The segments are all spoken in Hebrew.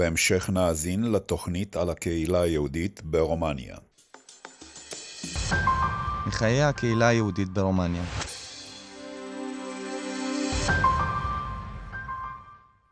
בהמשך נאזין לתוכנית על הקהילה היהודית ברומניה. מחיי הקהילה היהודית ברומניה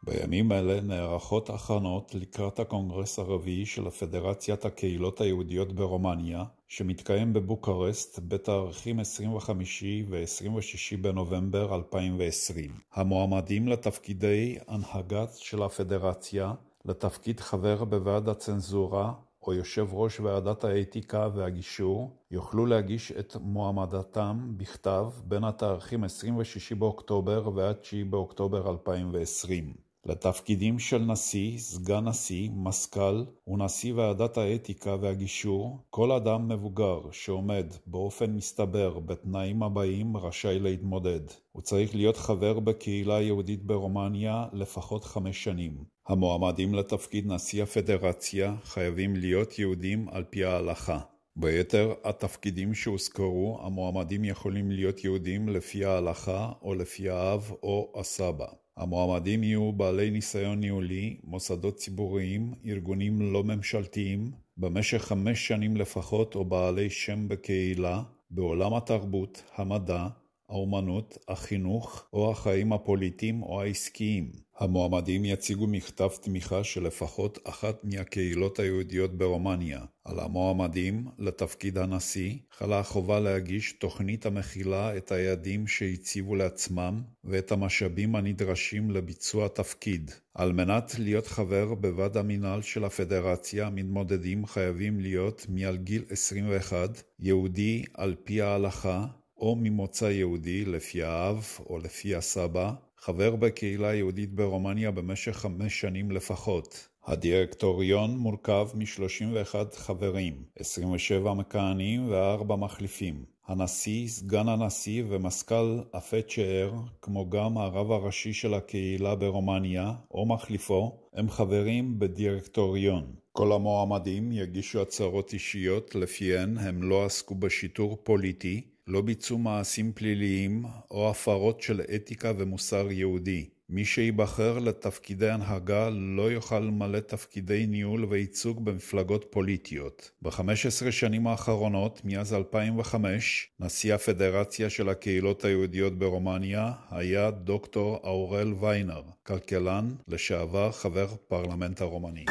בימים אלה נערכות הכנות לקראת הקונגרס הרביעי של הפדרציית הקהילות היהודיות ברומניה, שמתקיים בבוקרשט בתאריכים 25 ו-26 בנובמבר 2020. המועמדים לתפקידי הנהגת של הפדרציה לתפקיד חבר בוועד הצנזורה או יושב ראש ועדת האתיקה והגישור יוכלו להגיש את מועמדתם בכתב בין התאריכים 26 באוקטובר ועד 9 באוקטובר 2020. לתפקידים של נשיא, סגן נשיא, מזכ"ל ונשיא ועדת האתיקה והגישור, כל אדם מבוגר שעומד באופן מסתבר בתנאים הבאים רשאי להתמודד. הוא צריך להיות חבר בקהילה היהודית ברומניה לפחות חמש שנים. המועמדים לתפקיד נשיא הפדרציה חייבים להיות יהודים על פי ההלכה. ביתר התפקידים שהוזכרו, המועמדים יכולים להיות יהודים לפי ההלכה או לפי האב או הסבא. המועמדים יהיו בעלי ניסיון ניהולי, מוסדות ציבוריים, ארגונים לא ממשלתיים, במשך חמש שנים לפחות או בעלי שם בקהילה, בעולם התרבות, המדע, האומנות, החינוך או החיים הפוליטיים או העסקיים. המועמדים יציגו מכתב תמיכה של לפחות אחת מהקהילות היהודיות ברומניה. על המועמדים לתפקיד הנשיא חלה החובה להגיש תוכנית המכילה את היעדים שהציבו לעצמם ואת המשאבים הנדרשים לביצוע תפקיד. על מנת להיות חבר בוועד המינהל של הפדרציה, המתמודדים חייבים להיות מעל גיל 21, יהודי על פי ההלכה, או ממוצא יהודי לפי האב או לפי הסבא, חבר בקהילה היהודית ברומניה במשך חמש שנים לפחות. הדירקטוריון מורכב מ-31 חברים, 27 מכהנים וארבע מחליפים. הנשיא, סגן הנשיא ומזכ"ל הפצ'אר, כמו גם הרב הראשי של הקהילה ברומניה, או מחליפו, הם חברים בדירקטוריון. כל המועמדים יגישו הצהרות אישיות לפיהן הם לא עסקו בשיטור פוליטי, לא ביצעו מעשים פליליים או הפרות של אתיקה ומוסר יהודי. מי שייבחר לתפקידי הנהגה לא יוכל למלא תפקידי ניהול וייצוג במפלגות פוליטיות. ב-15 שנים האחרונות, מאז 2005, נשיא הפדרציה של הקהילות היהודיות ברומניה היה דוקטור אורל ויינר, כלכלן, לשעבר חבר פרלמנט הרומני.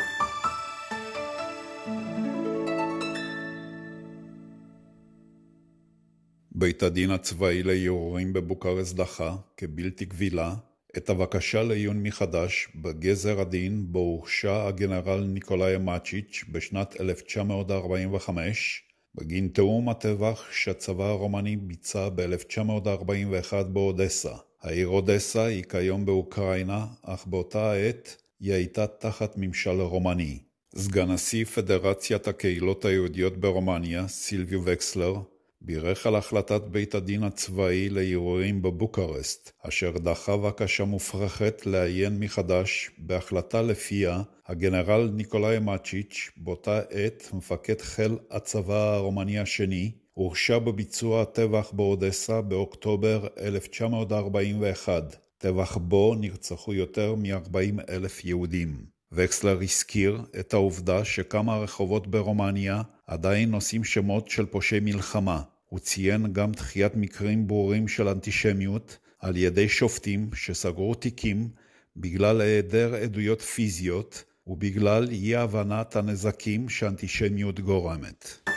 בית הדין הצבאי לערעורים בבוקרס דחה, כבלתי קבילה, את הבקשה לעיון מחדש בגזר הדין בו הורשע הגנרל ניקולאי מאצ'יץ' בשנת 1945 בגין תיאום הטבח שהצבא הרומני ביצע ב-1941 באודסה. העיר אודסה היא כיום באוקראינה, אך באותה העת היא הייתה תחת ממשל רומני. סגן נשיא פדרציית הקהילות היהודיות ברומניה, סילביו וקסלר, בירך על החלטת בית הדין הצבאי לערעורים בבוקרשט, אשר דחה בקשה מופרכת לעיין מחדש בהחלטה לפיה הגנרל ניקולאי מאצ'יץ', באותה עת מפקד חיל הצבא הרומני השני, הורשע בביצוע הטבח באודסה באוקטובר 1941, טבח בו נרצחו יותר מ-40 אלף יהודים. וקסלר הזכיר את העובדה שכמה רחובות ברומניה עדיין נושאים שמות של פושעי מלחמה, הוא ציין גם דחיית מקרים ברורים של אנטישמיות על ידי שופטים שסגרו תיקים בגלל היעדר עדויות פיזיות ובגלל אי הבנת הנזקים שאנטישמיות גורמת.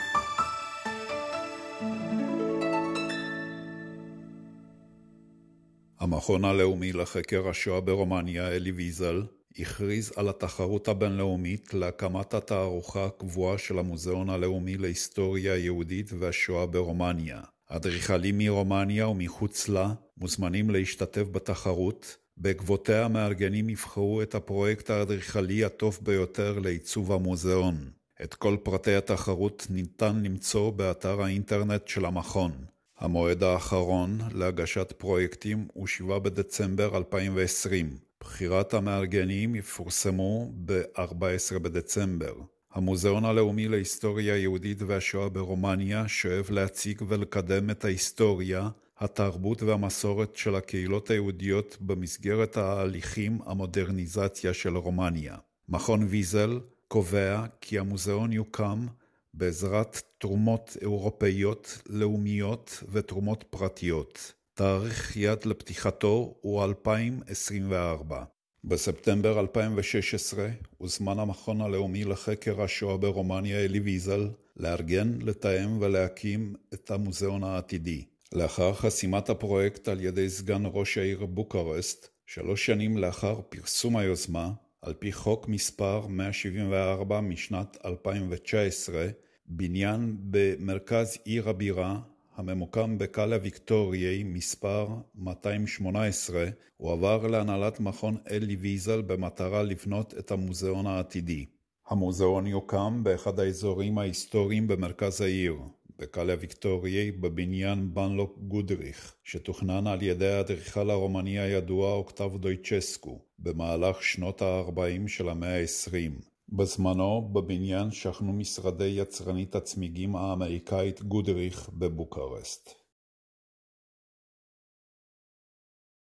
המכון הלאומי לחקר השואה ברומניה, אלי ויזל, הכריז על התחרות הבינלאומית להקמת התערוכה הקבועה של המוזיאון הלאומי להיסטוריה היהודית והשואה ברומניה. אדריכלים מרומניה ומחוץ לה מוזמנים להשתתף בתחרות, בעקבותיה המארגנים יבחרו את הפרויקט האדריכלי הטוב ביותר לעיצוב המוזיאון. את כל פרטי התחרות ניתן למצוא באתר האינטרנט של המכון. המועד האחרון להגשת פרויקטים הוא 7 בדצמבר 2020. בחירת המארגנים יפורסמו ב-14 בדצמבר. המוזיאון הלאומי להיסטוריה היהודית והשואה ברומניה שואף להציג ולקדם את ההיסטוריה, התרבות והמסורת של הקהילות היהודיות במסגרת ההליכים המודרניזציה של רומניה. מכון ויזל קובע כי המוזיאון יוקם בעזרת תרומות אירופאיות לאומיות ותרומות פרטיות. תאריך יד לפתיחתו הוא 2024. בספטמבר 2016 הוזמן המכון הלאומי לחקר השואה ברומניה אלי ויזל לארגן, לתאם ולהקים את המוזיאון העתידי. לאחר חסימת הפרויקט על ידי סגן ראש העיר בוקרשט, שלוש שנים לאחר פרסום היוזמה, על פי חוק מספר 174 משנת 2019, בניין במרכז עיר הבירה הממוקם בקאלה ויקטורי מספר 218, הועבר להנהלת מכון אלי ויזל במטרה לבנות את המוזיאון העתידי. המוזיאון יוקם באחד האזורים ההיסטוריים במרכז העיר, בקאלה ויקטורי בבניין בנלוק גודריך, שתוכנן על ידי האדריכל הרומני הידוע אוקטב דויצ'סקו במהלך שנות ה-40 של המאה ה-20. בזמנו בבניין שכנו משרדי יצרנית הצמיגים האמריקאית גודריך בבוקרשט.